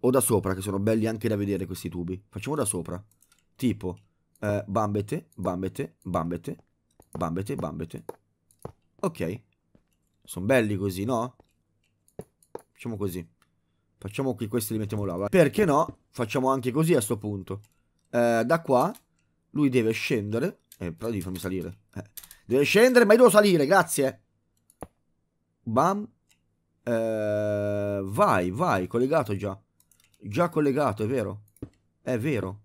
o da sopra, che sono belli anche da vedere questi tubi. Facciamo da sopra. Tipo, eh, bambete, bambete, bambete, bambete, bambete. Ok. Sono belli così, no? Facciamo così. Facciamo qui, questi li mettiamo là. Perché no? Facciamo anche così a sto punto. Eh, da qua, lui deve scendere. Eh, però devi farmi salire. Eh. Deve scendere, ma io devo salire, grazie. Bam. Eh, vai, vai, collegato già. Già collegato, è vero? È vero.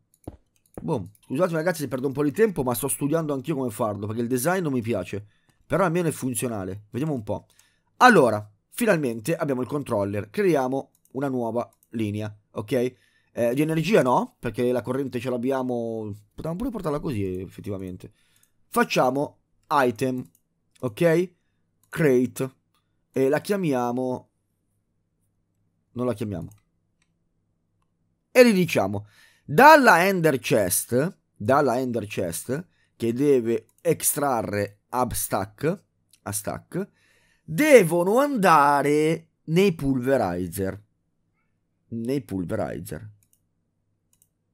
Boom. Scusatemi ragazzi se perdo un po' di tempo, ma sto studiando anch'io come farlo, perché il design non mi piace. Però almeno è funzionale. Vediamo un po'. Allora, finalmente abbiamo il controller. Creiamo una nuova linea, ok? Eh, di energia no, perché la corrente ce l'abbiamo... Potremmo pure portarla così, effettivamente. Facciamo item, ok? Create. E la chiamiamo... Non la chiamiamo e gli diciamo dalla ender chest, dalla ender chest che deve estrarre abstack, a stack, devono andare nei pulverizer. Nei pulverizer.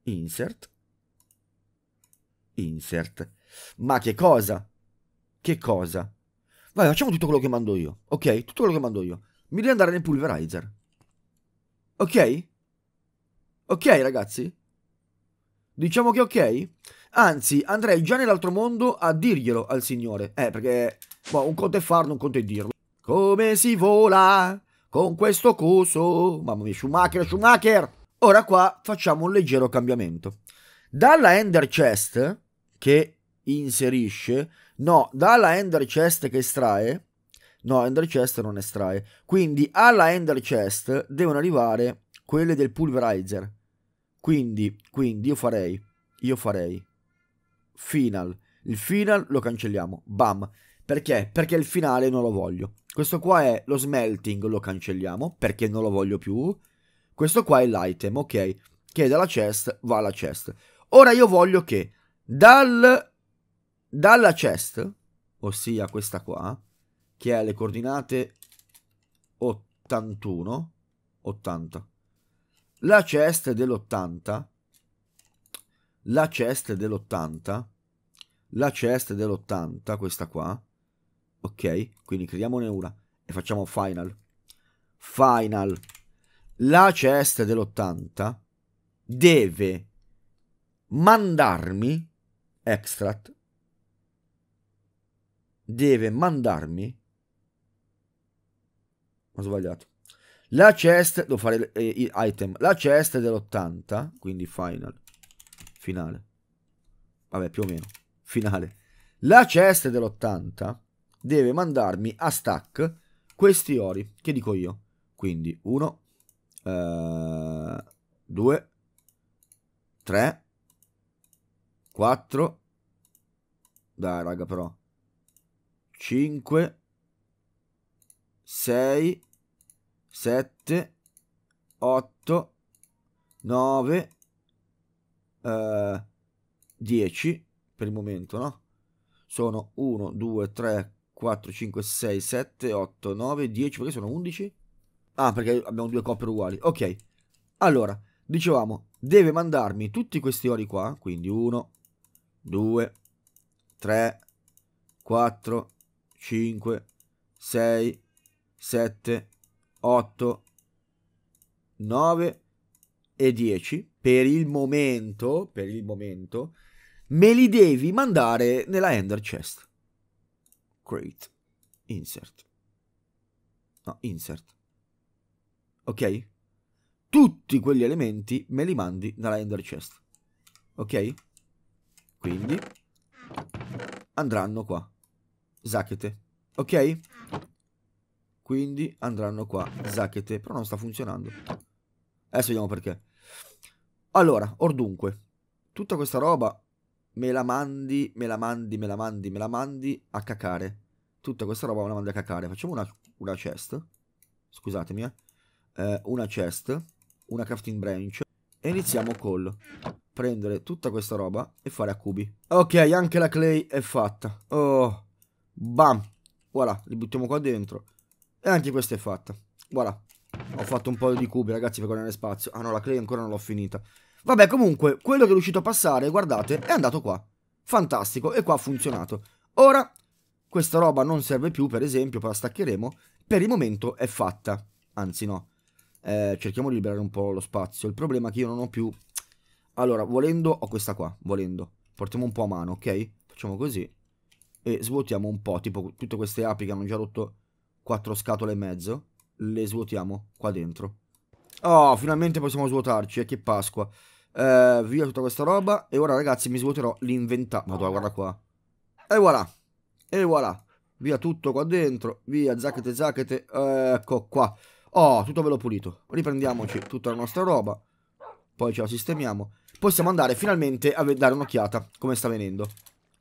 Insert. Insert. Ma che cosa? Che cosa? Vai, facciamo tutto quello che mando io. Ok, tutto quello che mando io. Mi devi andare nei pulverizer. Ok? Ok ragazzi? Diciamo che ok? Anzi, andrei già nell'altro mondo a dirglielo al signore. Eh, perché boh, un conto è farlo, un conto è dirlo. Come si vola con questo coso? Mamma mia, Schumacher, Schumacher! Ora qua facciamo un leggero cambiamento. Dalla Ender Chest che inserisce, no, dalla Ender Chest che estrae, no, Ender Chest non estrae, quindi alla Ender Chest devono arrivare quelle del Pulverizer. Quindi, quindi io farei, io farei final. Il final lo cancelliamo, bam. Perché? Perché il finale non lo voglio. Questo qua è lo smelting, lo cancelliamo perché non lo voglio più. Questo qua è l'item, ok? Che è dalla chest va alla chest. Ora io voglio che dal, dalla chest, ossia questa qua, che ha le coordinate 81, 80, la chest dell'80, la chest dell'80, la chest dell'80, questa qua, ok? Quindi creiamone una e facciamo final. Final. La chest dell'80 deve mandarmi extract deve mandarmi ho sbagliato la chest, devo fare eh, item, la chest è dell'80, quindi final, finale. Vabbè, più o meno, finale. La chest dell'80 deve mandarmi a stack questi ori, che dico io. Quindi 1, 2, 3, 4, dai raga però, 5, 6, 7, 8, 9, eh, 10 per il momento, no? Sono 1, 2, 3, 4, 5, 6, 7, 8, 9, 10, perché sono 11? Ah, perché abbiamo due coppie uguali. Ok, allora, dicevamo, deve mandarmi tutti questi ori qua, quindi 1, 2, 3, 4, 5, 6, 7, 8, 9 e 10 per il momento, per il momento, me li devi mandare nella Ender Chest. Create. Insert. No, insert. Ok? Tutti quegli elementi me li mandi nella Ender Chest. Ok? Quindi andranno qua. Zacchete. Ok? Quindi andranno qua Zakete. Però non sta funzionando. Adesso vediamo perché. Allora, or dunque. Tutta questa roba me la mandi, me la mandi, me la mandi, me la mandi a cacare. Tutta questa roba me la mandi a cacare. Facciamo una, una chest. Scusatemi, eh. eh. Una chest. Una crafting branch. E iniziamo col prendere tutta questa roba e fare a cubi. Ok, anche la clay è fatta. Oh, bam. Voilà, li buttiamo qua dentro. E anche questa è fatta. Voilà. Ho fatto un po' di cubi, ragazzi, per guadagnare spazio. Ah no, la clay ancora non l'ho finita. Vabbè, comunque, quello che è riuscito a passare, guardate, è andato qua. Fantastico, e qua ha funzionato. Ora, questa roba non serve più, per esempio, poi la staccheremo. Per il momento è fatta. Anzi, no. Eh, cerchiamo di liberare un po' lo spazio. Il problema è che io non ho più... Allora, volendo, ho questa qua, volendo. Portiamo un po' a mano, ok? Facciamo così. E svuotiamo un po', tipo tutte queste api che hanno già rotto quattro scatole e mezzo, le svuotiamo qua dentro. Oh, finalmente possiamo svuotarci, e eh, che Pasqua. Eh, via tutta questa roba. E ora, ragazzi, mi svuoterò l'inventario. Madonna, guarda qua. E voilà. E voilà. Via tutto qua dentro. Via, zacchete, zacchete. Ecco qua. Oh, tutto ve pulito. Riprendiamoci tutta la nostra roba. Poi ce la sistemiamo. Possiamo andare finalmente a dare un'occhiata come sta venendo.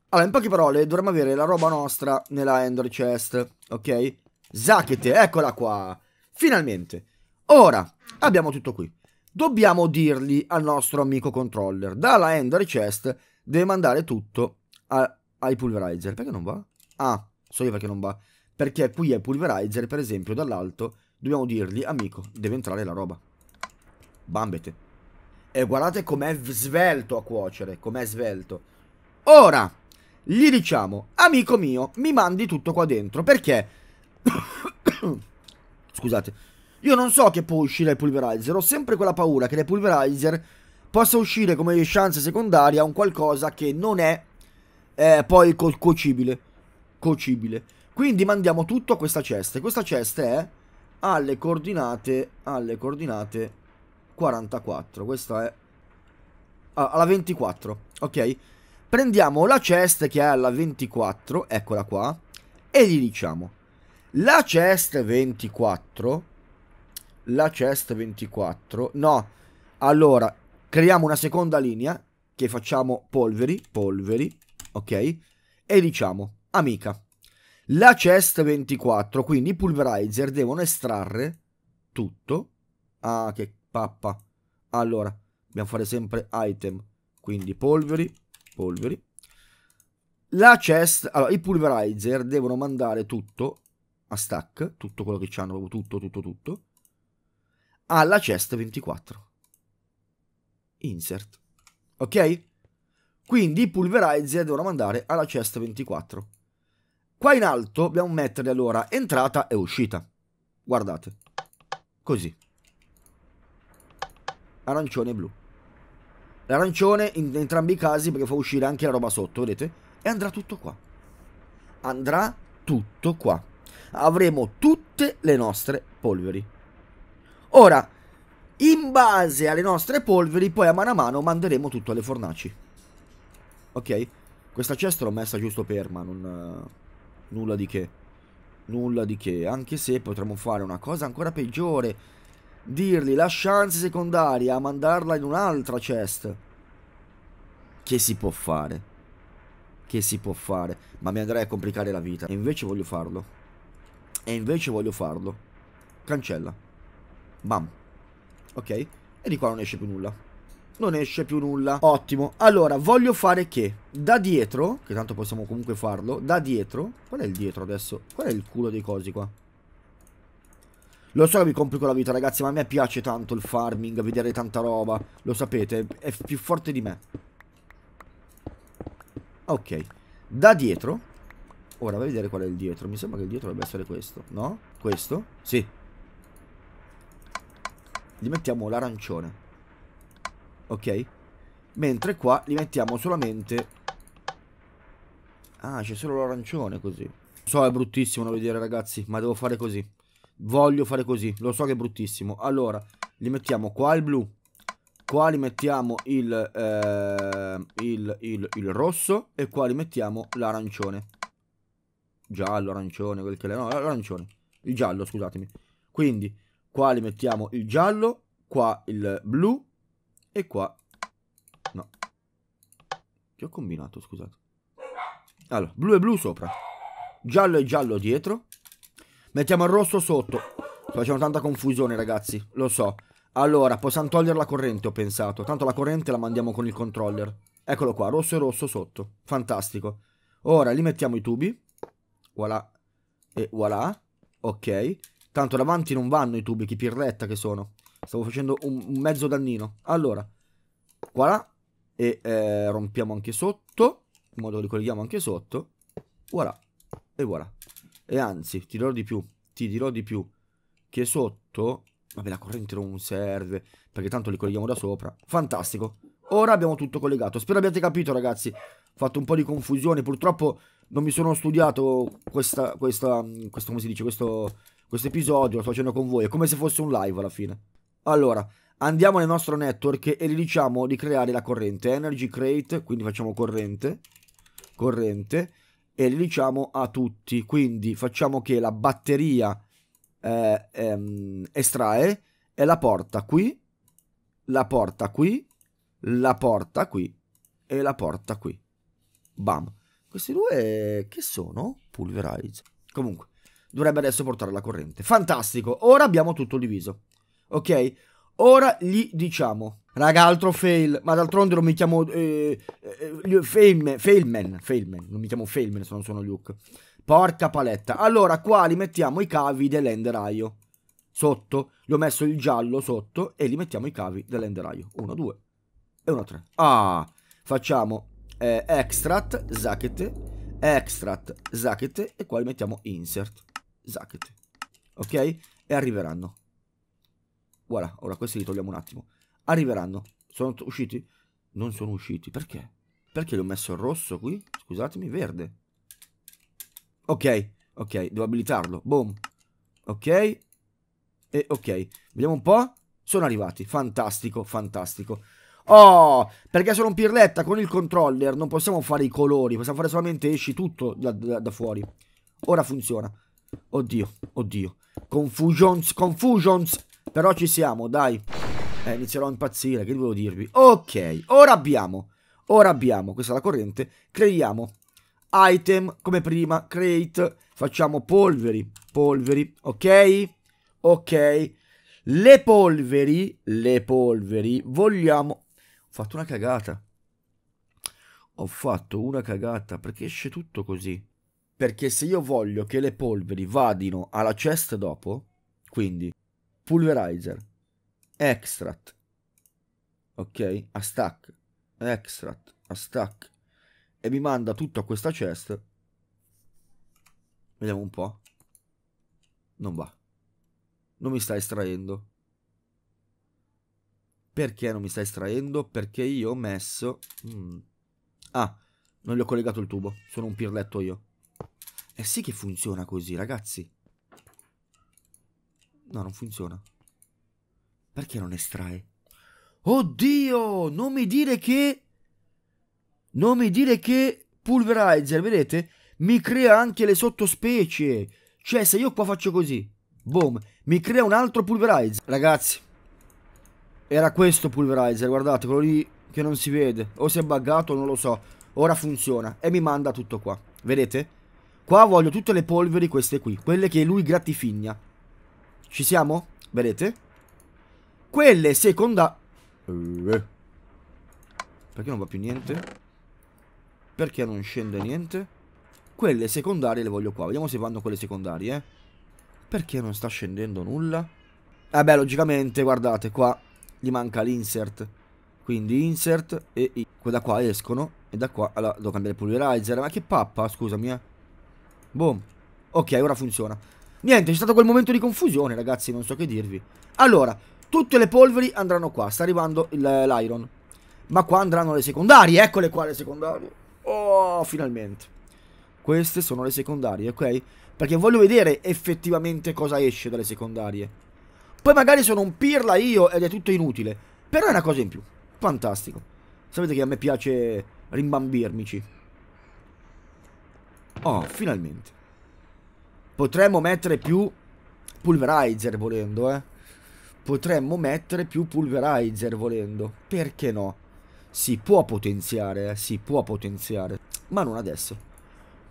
Allora, in poche parole, dovremmo avere la roba nostra nella Ender Chest, ok? Zachete, eccola qua. Finalmente. Ora, abbiamo tutto qui. Dobbiamo dirgli al nostro amico controller, dalla Ender Chest, deve mandare tutto a, ai pulverizer. Perché non va? Ah, so io perché non va. Perché qui ai pulverizer, per esempio, dall'alto, dobbiamo dirgli, amico, deve entrare la roba. Bambete. E guardate com'è svelto a cuocere, com'è svelto. Ora, gli diciamo, amico mio, mi mandi tutto qua dentro, perché Scusate. Io non so che può uscire il Pulverizer, ho sempre quella paura che dai Pulverizer possa uscire come chance secondaria un qualcosa che non è eh, poi co cocibile. Cocibile. Quindi mandiamo tutto a questa cesta. questa cesta è alle coordinate, alle coordinate 44. Questa è ah, alla 24, ok? Prendiamo la cesta che è alla 24, eccola qua, e gli diciamo la chest 24. La chest 24. No, allora, creiamo una seconda linea che facciamo polveri, polveri, ok? E diciamo, amica, la chest 24, quindi i pulverizer devono estrarre tutto. Ah, che pappa. Allora, dobbiamo fare sempre item, quindi polveri, polveri. La chest, allora, i pulverizer devono mandare tutto a stack, tutto quello che c'hanno, proprio tutto, tutto, tutto, alla chest 24. Insert. Ok? Quindi i pulverizer devono andare alla chest 24. Qua in alto dobbiamo mettere allora entrata e uscita. Guardate. Così. Arancione e blu. L'arancione in entrambi i casi perché fa uscire anche la roba sotto, vedete? E andrà tutto qua. Andrà tutto qua avremo tutte le nostre polveri. Ora, in base alle nostre polveri, poi a mano a mano manderemo tutto alle fornaci. Ok? Questa cesta l'ho messa giusto per, ma non... Eh, nulla di che. Nulla di che. Anche se potremmo fare una cosa ancora peggiore. Dirgli la chance secondaria a mandarla in un'altra chest. Che si può fare? Che si può fare? Ma mi andrei a complicare la vita. E invece voglio farlo. E invece voglio farlo. Cancella. Bam. Ok. E di qua non esce più nulla. Non esce più nulla. Ottimo. Allora, voglio fare che da dietro, che tanto possiamo comunque farlo, da dietro. Qual è il dietro adesso? Qual è il culo dei cosi qua? Lo so che vi complico la vita, ragazzi, ma a me piace tanto il farming, vedere tanta roba. Lo sapete, è più forte di me. Ok. Da dietro Ora vai a vedere qual è il dietro. Mi sembra che il dietro dovrebbe essere questo, no? Questo? Sì. Gli mettiamo l'arancione. Ok? Mentre qua li mettiamo solamente... Ah, c'è solo l'arancione così. So, è bruttissimo da vedere, ragazzi, ma devo fare così. Voglio fare così, lo so che è bruttissimo. Allora, Li mettiamo qua il blu, qua li mettiamo il, eh, il, il, il, rosso e qua li mettiamo l'arancione giallo, arancione, quel che le... No, l'arancione. Il giallo, scusatemi. Quindi, qua li mettiamo il giallo, qua il blu e qua... No. Che ho combinato, scusate. Allora, blu e blu sopra. Giallo e giallo dietro. Mettiamo il rosso sotto. Facciamo tanta confusione, ragazzi. Lo so. Allora, possiamo togliere la corrente, ho pensato. Tanto la corrente la mandiamo con il controller. Eccolo qua, rosso e rosso sotto. Fantastico. Ora li mettiamo i tubi. Voilà. E voilà. Ok. Tanto davanti non vanno i tubi, che pirretta che sono. Stavo facendo un, un mezzo dannino. Allora. Voilà. E eh, rompiamo anche sotto. In modo che li colleghiamo anche sotto. Voilà. E voilà. E anzi, ti dirò di più. Ti dirò di più. Che sotto... Vabbè, la corrente non serve. Perché tanto li colleghiamo da sopra. Fantastico. Ora abbiamo tutto collegato. Spero abbiate capito, ragazzi fatto un po' di confusione, purtroppo non mi sono studiato questa, questa, questo, come si dice, questo, questo episodio, lo sto facendo con voi, è come se fosse un live alla fine. Allora, andiamo nel nostro network e gli diciamo di creare la corrente, energy create, quindi facciamo corrente, corrente, e gli diciamo a tutti, quindi facciamo che la batteria eh, ehm, estrae e la porta qui, la porta qui, la porta qui e la porta qui. Bam. Questi due che sono? Pulverize. Comunque, dovrebbe adesso portare la corrente. Fantastico. Ora abbiamo tutto diviso. Ok? Ora gli diciamo. Raga, altro fail. Ma d'altronde non mi chiamo... Eh, eh, failman, failman. Failman. Non mi chiamo Failman se non sono Luke. Porca paletta. Allora, qua li mettiamo i cavi dell'enderaio. Sotto. Gli ho messo il giallo sotto e li mettiamo i cavi dell'enderaio. Uno, due e uno, tre. Ah, facciamo eh, extract, zacket, extract, zacket e qua li mettiamo insert, zacket. Ok? E arriveranno. Voilà, ora questi li togliamo un attimo. Arriveranno. Sono usciti? Non sono usciti. Perché? Perché li ho messo rosso qui? Scusatemi, verde. Ok, ok, devo abilitarlo. Boom. Ok. E ok. Vediamo un po'. Sono arrivati. Fantastico, fantastico. Oh, perché sono un pirletta con il controller non possiamo fare i colori, possiamo fare solamente esci tutto da, da, da fuori. Ora funziona. Oddio, oddio. Confusions, confusions. Però ci siamo, dai. Eh, inizierò a impazzire, che volevo dirvi. Ok, ora abbiamo. Ora abbiamo, questa è la corrente. Creiamo item come prima, create. Facciamo polveri, polveri, ok? Ok. Le polveri, le polveri, vogliamo fatto una cagata. Ho fatto una cagata perché esce tutto così. Perché se io voglio che le polveri vadino alla chest dopo, quindi pulverizer, extract, ok, a stack, extract, a stack, e mi manda tutto a questa chest, vediamo un po', non va, non mi sta estraendo. Perché non mi sta estraendo? Perché io ho messo... Mm. Ah, non gli ho collegato il tubo. Sono un pirletto io. Eh sì che funziona così, ragazzi. No, non funziona. Perché non estrae? Oddio! Non mi dire che... Non mi dire che Pulverizer, vedete? Mi crea anche le sottospecie. Cioè, se io qua faccio così, boom, mi crea un altro Pulverizer. Ragazzi, era questo Pulverizer, guardate, quello lì che non si vede. O si è buggato, non lo so. Ora funziona e mi manda tutto qua. Vedete? Qua voglio tutte le polveri queste qui, quelle che lui grattifigna. Ci siamo? Vedete? Quelle seconda... Eh. Perché non va più niente? Perché non scende niente? Quelle secondarie le voglio qua. Vediamo se vanno quelle secondarie. Eh. Perché non sta scendendo nulla? Vabbè, eh logicamente, guardate, qua gli manca l'insert. Quindi insert e i. Da qua escono e da qua allora, devo cambiare pulverizer Ma che pappa, scusami, eh. Boom. Ok, ora funziona. Niente, c'è stato quel momento di confusione, ragazzi, non so che dirvi. Allora, tutte le polveri andranno qua, sta arrivando l'iron. Ma qua andranno le secondarie, eccole qua le secondarie. Oh, finalmente. Queste sono le secondarie, ok? Perché voglio vedere effettivamente cosa esce dalle secondarie. Poi magari sono un pirla io ed è tutto inutile. Però è una cosa in più. Fantastico. Sapete che a me piace rimbambirmici. Oh, finalmente. Potremmo mettere più pulverizer volendo, eh. Potremmo mettere più pulverizer volendo. Perché no? Si può potenziare, eh. Si può potenziare. Ma non adesso.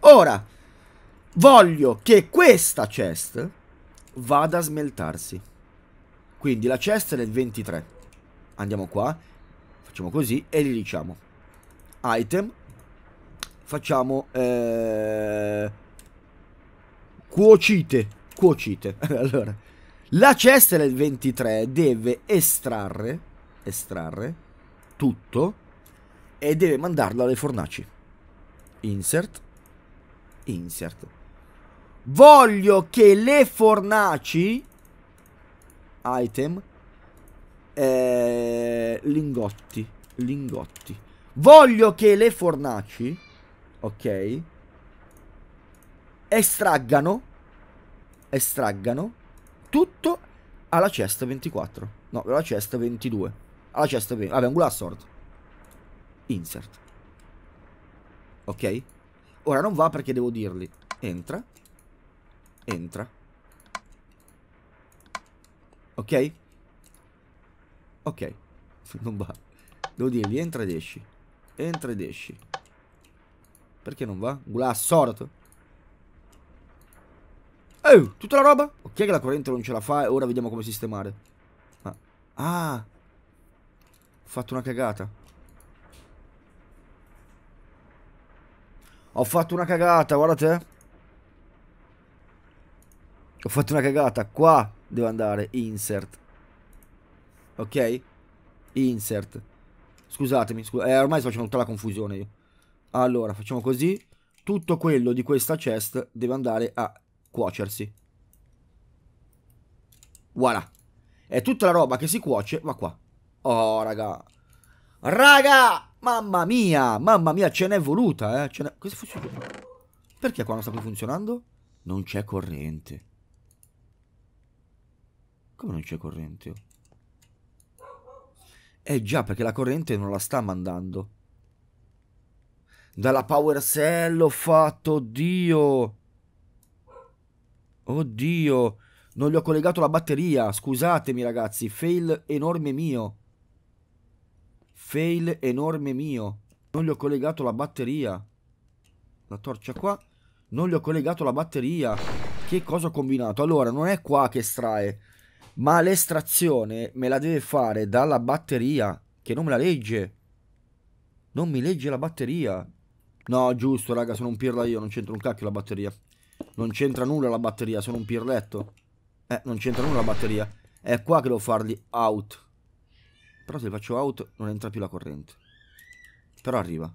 Ora, voglio che questa chest vada a smeltarsi. Quindi la cesta è del 23. Andiamo qua, facciamo così e gli diciamo item, facciamo eh, cuocite, cuocite. allora, la cesta del 23 deve estrarre, estrarre tutto e deve mandarlo alle fornaci. Insert, insert. Voglio che le fornaci item eh, lingotti lingotti voglio che le fornaci ok estraggano estraggano tutto alla cesta 24 no alla cesta 22 alla cesta 20 vabbè un glass sword insert ok ora non va perché devo dirgli entra entra Ok? Ok. Non va. Devo dirgli entra ed esci. Entra ed esci. Perché non va? Gula assorto. Oh, tutta la roba? Ok che la corrente non ce la fa e ora vediamo come sistemare. Ma... Ah. Ho fatto una cagata. Ho fatto una cagata, guardate. Ho fatto una cagata. Qua devo andare insert ok insert scusatemi scu eh, ormai sto facendo tutta la confusione io allora facciamo così tutto quello di questa chest deve andare a cuocersi voilà è tutta la roba che si cuoce va qua oh raga raga mamma mia mamma mia ce n'è voluta eh ce n'è... perché qua non sta più funzionando non c'è corrente come non c'è corrente? Oh? Eh già, perché la corrente non la sta mandando. Dalla power cell ho fatto, oddio. Oddio. Non gli ho collegato la batteria, scusatemi ragazzi, fail enorme mio. Fail enorme mio. Non gli ho collegato la batteria. La torcia qua. Non gli ho collegato la batteria. Che cosa ho combinato? Allora, non è qua che estrae ma l'estrazione me la deve fare dalla batteria che non me la legge. Non mi legge la batteria. No, giusto, raga, sono un pirla io, non c'entra un cacchio la batteria. Non c'entra nulla la batteria, sono un pirletto. Eh, non c'entra nulla la batteria. È qua che devo fargli out. Però se li faccio out non entra più la corrente. Però arriva.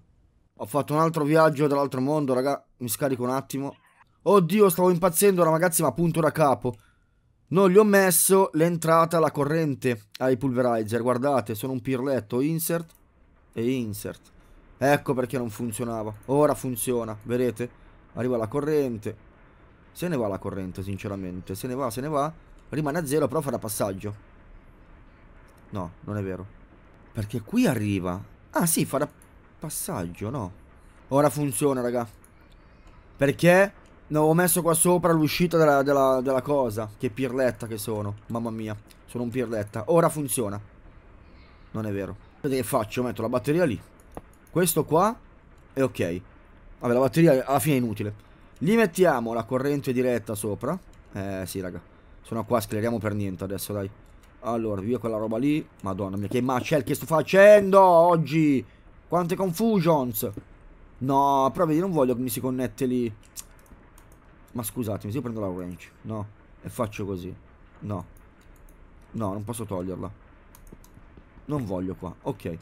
Ho fatto un altro viaggio dall'altro mondo, raga. Mi scarico un attimo. Oddio, stavo impazzendo, ragazzi, ma punto da capo. Non gli ho messo l'entrata la corrente ai pulverizer, guardate, sono un pirletto, insert e insert. Ecco perché non funzionava. Ora funziona, vedete? Arriva la corrente. Se ne va la corrente, sinceramente. Se ne va, se ne va. Rimane a zero, però farà passaggio. No, non è vero. Perché qui arriva. Ah, sì, farà passaggio, no. Ora funziona, raga. Perché No, ho messo qua sopra l'uscita della, della, della cosa. Che pirletta che sono. Mamma mia. Sono un pirletta. Ora funziona. Non è vero. Vedete che faccio? Metto la batteria lì. Questo qua. E ok. Vabbè, la batteria alla fine è inutile. Gli mettiamo la corrente diretta sopra. Eh, sì, raga. Sono qua, scleriamo per niente adesso, dai. Allora, via quella roba lì. Madonna mia, che macel che sto facendo oggi? Quante confusions. No, però vedi, non voglio che mi si connette lì. Ma scusatemi, se io prendo la wrench, no, e faccio così, no, no, non posso toglierla. Non voglio qua, ok.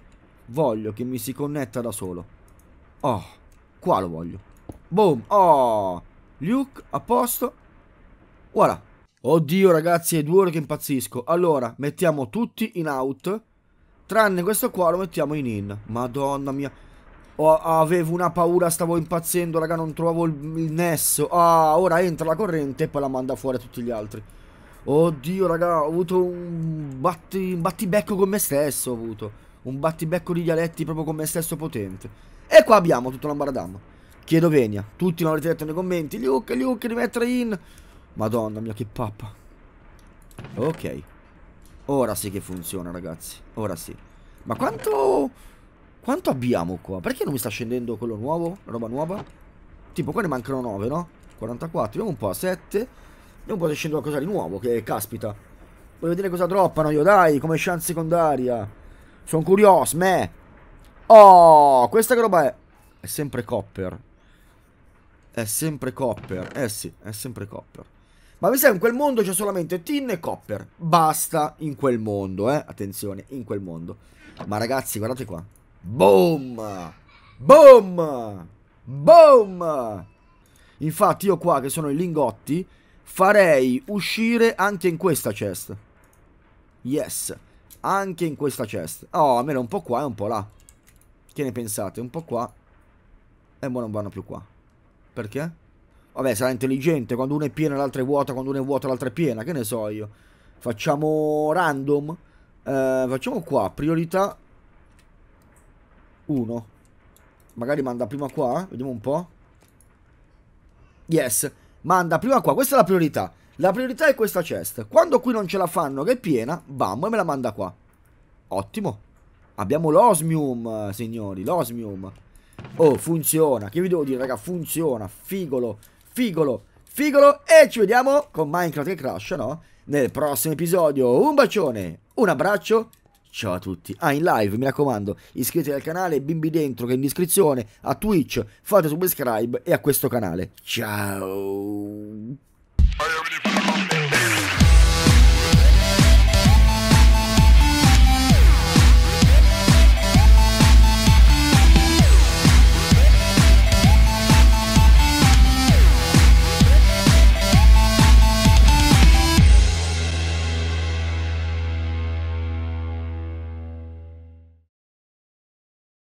Voglio che mi si connetta da solo. Oh, qua lo voglio. Boom, oh, Luke, a posto. Voilà. Oddio ragazzi, è due ore che impazzisco. Allora, mettiamo tutti in out, tranne questo qua lo mettiamo in in. Madonna mia oh, avevo una paura, stavo impazzendo, raga, non trovavo il, il nesso. Ah, ora entra la corrente e poi la manda fuori a tutti gli altri. Oddio, raga, ho avuto un, batti, un battibecco con me stesso, ho avuto. Un battibecco di dialetti proprio con me stesso potente. E qua abbiamo tutto l'ambaradam. Chiedo venia. Tutti mi avete detto nei commenti. Luke, Luke, rimettere in... Madonna mia, che pappa. Ok. Ora sì che funziona, ragazzi. Ora sì. Ma quanto... Quanto abbiamo qua? Perché non mi sta scendendo quello nuovo? La roba nuova? Tipo qua ne mancano 9, no? 44, vediamo un po', 7 Vediamo un po' se scende qualcosa di nuovo, che caspita Voglio vedere cosa droppano io, dai, come chance secondaria Sono curioso, me Oh, questa che roba è? È sempre copper È sempre copper, eh sì, è sempre copper ma mi sa che in quel mondo c'è solamente tin e copper. Basta in quel mondo, eh. Attenzione, in quel mondo. Ma ragazzi, guardate qua. Boom! Boom! Boom! Infatti io qua, che sono i lingotti, farei uscire anche in questa chest. Yes, anche in questa chest. Oh, almeno un po' qua e un po' là. Che ne pensate? Un po' qua e poi non vanno più qua. Perché? Vabbè, sarà intelligente. Quando una è piena l'altra è vuota, quando una è vuota l'altra è piena. Che ne so io. Facciamo random. Eh, facciamo qua, priorità 1 Magari manda prima qua, eh? vediamo un po'. Yes, manda prima qua, questa è la priorità. La priorità è questa chest. Quando qui non ce la fanno che è piena, bam, e me la manda qua. Ottimo. Abbiamo l'osmium, signori, l'osmium. Oh, funziona. Che vi devo dire, raga? Funziona. Figolo, figolo, figolo. E ci vediamo con Minecraft che crash, no? Nel prossimo episodio. Un bacione, un abbraccio Ciao a tutti. Ah, in live, mi raccomando, iscrivetevi al canale Bimbi Dentro che è in descrizione, a Twitch, fate subscribe e a questo canale. Ciao.